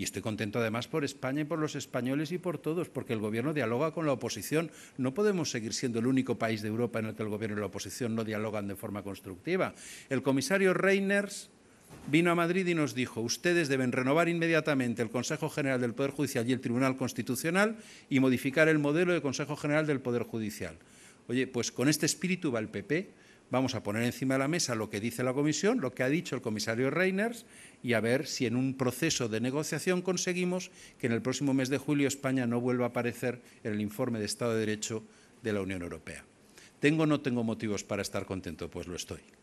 Y estoy contento además por España y por los españoles y por todos, porque el Gobierno dialoga con la oposición. No podemos seguir siendo el único país de Europa en el que el Gobierno y la oposición no dialogan de forma constructiva. El comisario Reiners vino a Madrid y nos dijo, ustedes deben renovar inmediatamente el Consejo General del Poder Judicial y el Tribunal Constitucional y modificar el modelo de Consejo General del Poder Judicial. Oye, pues con este espíritu va el PP Vamos a poner encima de la mesa lo que dice la comisión, lo que ha dicho el comisario Reiners y a ver si en un proceso de negociación conseguimos que en el próximo mes de julio España no vuelva a aparecer en el informe de Estado de Derecho de la Unión Europea. ¿Tengo o no tengo motivos para estar contento? Pues lo estoy.